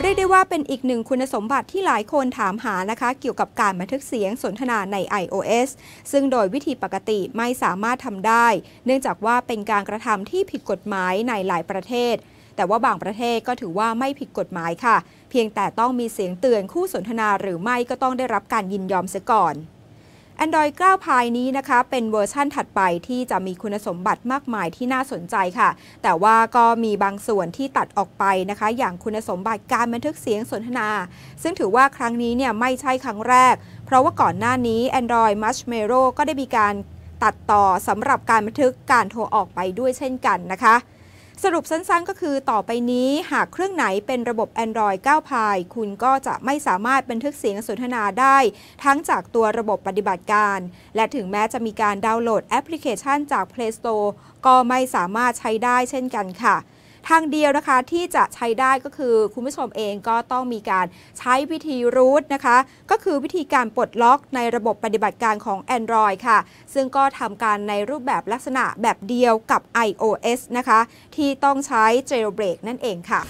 เรียกได้ว่าเป็นอีกหนึ่งคุณสมบัติที่หลายคนถามหานะคะ เกี่ยวกับการบันทึกเสียงสนทนาใน iOS ซึ่งโดยวิธีปกติไม่สามารถทำได้ เนื่องจากว่าเป็นการกระทำที่ผิดกฎหมายในหลายประเทศ แต่ว่าบางประเทศก็ถือว่าไม่ผิดกฎหมายค่ะ เพียงแต่ต้องมีเสียงเตือนคู่สนทนาหรือไม่ก็ต้องได้รับการยินยอมเสียก่อน Android 9 p i ยนี้นะคะเป็นเวอร์ชั่นถัดไปที่จะมีคุณสมบัติมากมายที่น่าสนใจค่ะ แต่ว่าก็มีบางส่วนที่ตัดออกไปนะคะ อย่างคุณสมบัติการบันทึกเสียงสนทนา ซึ่งถือว่าครั้งนี้เนี่ยไม่ใช่ครั้งแรก เพราะว่าก่อนหน้านี้ Android Marshmallow ก็ได้มีการตัดต่อสำหรับการบันทึกการโทรออกไปด้วยเช่นกันนะคะสรุปสั้นๆก็คือต่อไปนี้หากเครื่องไหนเป็นระบบ Android 9 p i ยคุณก็จะไม่สามารถบันทึกเสียงสนทนาได้ ทั้งจากตัวระบบปฏิบัติการ และถึงแม้จะมีการดาวน์โหลดแอปพลิเคชันจาก Play Store ก็ไม่สามารถใช้ได้เช่นกันค่ะทางเดียวนะคะ ที่จะใช้ได้ก็คือคุณผู้ชมเองก็ต้องมีการใช้วิธีรูทนะคะก็คือวิธีการปลดล็อกในระบบปฏิบัติการของ Android ค่ะ ซึ่งก็ทำการในรูปแบบลักษณะแบบเดียวกับ iOS นะคะ ที่ต้องใช้ jailbreak นั่นเองค่ะ